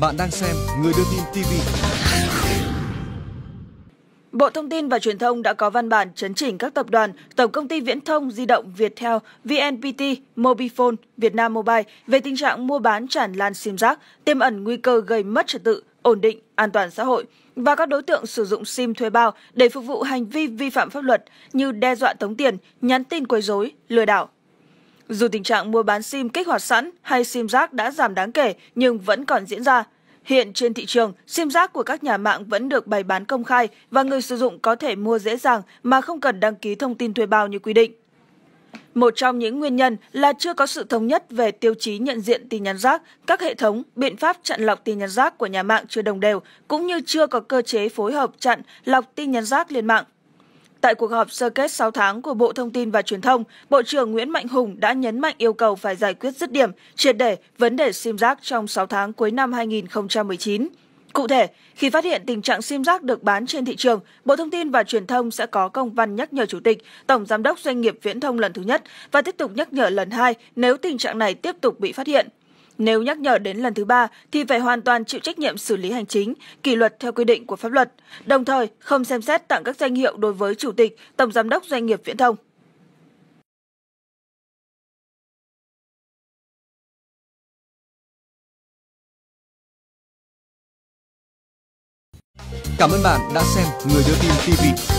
Bạn đang xem Người đưa tin TV. Bộ Thông tin và Truyền thông đã có văn bản chấn chỉnh các tập đoàn, Tổng công ty Viễn thông Di động Viettel, VNPT, Mobifone, Vietnam Mobile về tình trạng mua bán tràn lan sim giác, tiêm ẩn nguy cơ gây mất trật tự, ổn định, an toàn xã hội và các đối tượng sử dụng SIM thuê bao để phục vụ hành vi vi phạm pháp luật như đe dọa tống tiền, nhắn tin quấy rối, lừa đảo, dù tình trạng mua bán sim kích hoạt sẵn hay sim rác đã giảm đáng kể nhưng vẫn còn diễn ra. Hiện trên thị trường, sim rác của các nhà mạng vẫn được bày bán công khai và người sử dụng có thể mua dễ dàng mà không cần đăng ký thông tin thuê bao như quy định. Một trong những nguyên nhân là chưa có sự thống nhất về tiêu chí nhận diện tin nhắn rác, các hệ thống, biện pháp chặn lọc tin nhắn rác của nhà mạng chưa đồng đều, cũng như chưa có cơ chế phối hợp chặn lọc tin nhắn rác liên mạng. Tại cuộc họp sơ kết 6 tháng của Bộ Thông tin và Truyền thông, Bộ trưởng Nguyễn Mạnh Hùng đã nhấn mạnh yêu cầu phải giải quyết dứt điểm, triệt để vấn đề sim giác trong 6 tháng cuối năm 2019. Cụ thể, khi phát hiện tình trạng sim giác được bán trên thị trường, Bộ Thông tin và Truyền thông sẽ có công văn nhắc nhở Chủ tịch, Tổng Giám đốc Doanh nghiệp Viễn thông lần thứ nhất và tiếp tục nhắc nhở lần hai nếu tình trạng này tiếp tục bị phát hiện. Nếu nhắc nhở đến lần thứ ba thì phải hoàn toàn chịu trách nhiệm xử lý hành chính, kỷ luật theo quy định của pháp luật, đồng thời không xem xét tặng các danh hiệu đối với chủ tịch, tổng giám đốc doanh nghiệp viễn thông. Cảm ơn bạn đã xem Người đưa tin TV.